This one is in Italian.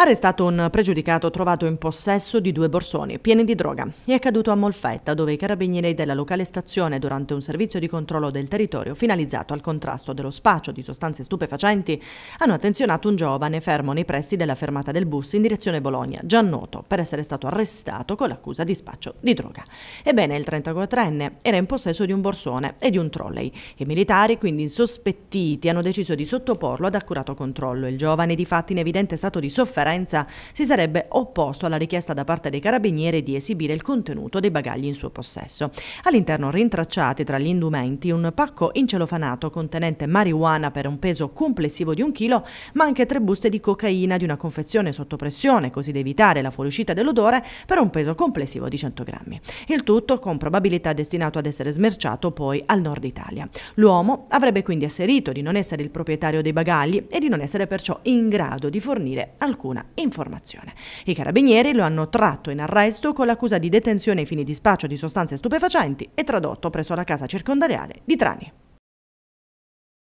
Arrestato un pregiudicato trovato in possesso di due borsoni pieni di droga. Gli è accaduto a Molfetta, dove i carabinieri della locale stazione, durante un servizio di controllo del territorio finalizzato al contrasto dello spaccio di sostanze stupefacenti, hanno attenzionato un giovane fermo nei pressi della fermata del bus in direzione Bologna, già noto per essere stato arrestato con l'accusa di spaccio di droga. Ebbene, il 34enne era in possesso di un borsone e di un trolley. I militari, quindi insospettiti, hanno deciso di sottoporlo ad accurato controllo. Il giovane, di fatti, in evidente stato di sofferenza, Carenza si sarebbe opposto alla richiesta da parte dei carabinieri di esibire il contenuto dei bagagli in suo possesso. All'interno rintracciati tra gli indumenti un pacco incelofanato contenente marijuana per un peso complessivo di un chilo, ma anche tre buste di cocaina di una confezione sotto pressione, così da evitare la fuoriuscita dell'odore, per un peso complessivo di 100 grammi. Il tutto con probabilità destinato ad essere smerciato poi al nord Italia. L'uomo avrebbe quindi asserito di non essere il proprietario dei bagagli e di non essere perciò in grado di fornire alcuna una informazione. I carabinieri lo hanno tratto in arresto con l'accusa di detenzione ai fini di spaccio di sostanze stupefacenti e tradotto presso la casa circondariale di Trani.